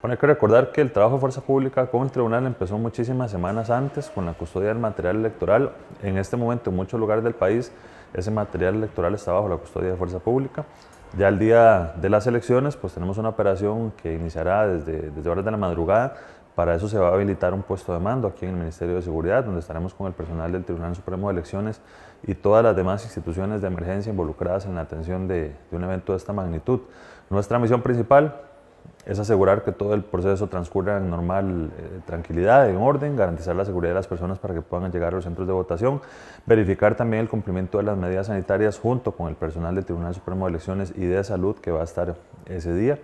Bueno, hay que recordar que el trabajo de fuerza pública con el tribunal empezó muchísimas semanas antes con la custodia del material electoral. En este momento, en muchos lugares del país, ese material electoral está bajo la custodia de fuerza pública. Ya el día de las elecciones, pues tenemos una operación que iniciará desde, desde horas de la madrugada. Para eso se va a habilitar un puesto de mando aquí en el Ministerio de Seguridad, donde estaremos con el personal del Tribunal Supremo de Elecciones y todas las demás instituciones de emergencia involucradas en la atención de, de un evento de esta magnitud. Nuestra misión principal es asegurar que todo el proceso transcurra en normal eh, tranquilidad, en orden, garantizar la seguridad de las personas para que puedan llegar a los centros de votación, verificar también el cumplimiento de las medidas sanitarias junto con el personal del Tribunal Supremo de Elecciones y de Salud que va a estar ese día.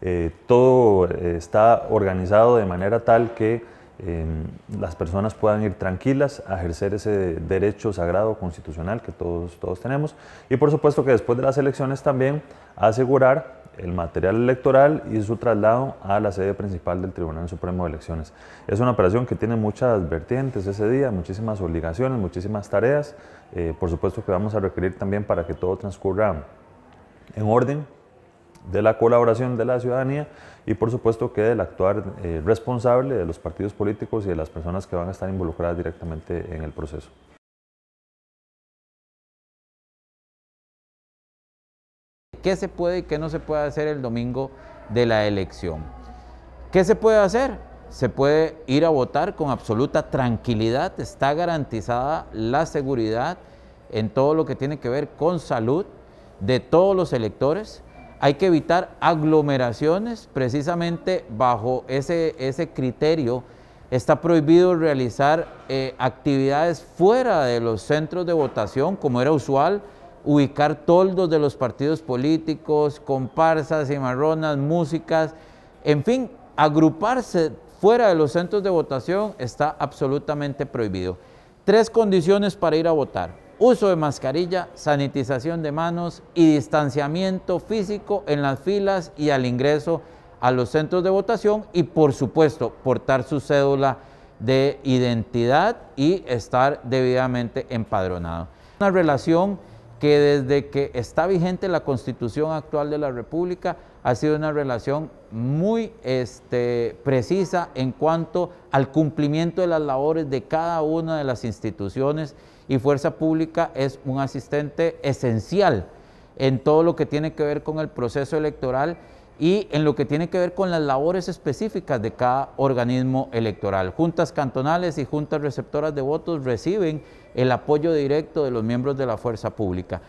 Eh, todo eh, está organizado de manera tal que Em, las personas puedan ir tranquilas a ejercer ese derecho sagrado constitucional que todos, todos tenemos. Y por supuesto que después de las elecciones también asegurar el material electoral y su traslado a la sede principal del Tribunal Supremo de Elecciones. Es una operación que tiene muchas vertientes ese día, muchísimas obligaciones, muchísimas tareas. Eh, por supuesto que vamos a requerir también para que todo transcurra en orden, de la colaboración de la ciudadanía y por supuesto que del actuar eh, responsable de los partidos políticos y de las personas que van a estar involucradas directamente en el proceso. ¿Qué se puede y qué no se puede hacer el domingo de la elección? ¿Qué se puede hacer? se puede ir a votar con absoluta tranquilidad, está garantizada la seguridad en todo lo que tiene que ver con salud de todos los electores. Hay que evitar aglomeraciones, precisamente bajo ese, criterio está prohibido realizar eh, actividades fuera de los centros de votación, como era usual, ubicar toldos de los partidos políticos, comparsas, y marronas, músicas, en fin, agruparse fuera de los centros de votación está absolutamente prohibido. Tres condiciones para ir a votar uso de mascarilla, sanitización de manos y distanciamiento físico en las filas y al ingreso a los centros de votación y por supuesto portar su cédula de identidad y estar debidamente empadronado. Una relación que desde que está vigente la constitución actual de la República ha sido una relación muy este, precisa en cuanto al cumplimiento de las labores de cada una de las instituciones y Fuerza Pública es un asistente esencial en todo lo que tiene que ver con el proceso electoral y en lo que tiene que ver con las labores específicas de cada organismo electoral. Juntas cantonales y juntas receptoras de votos reciben el apoyo directo de los miembros de la fuerza pública.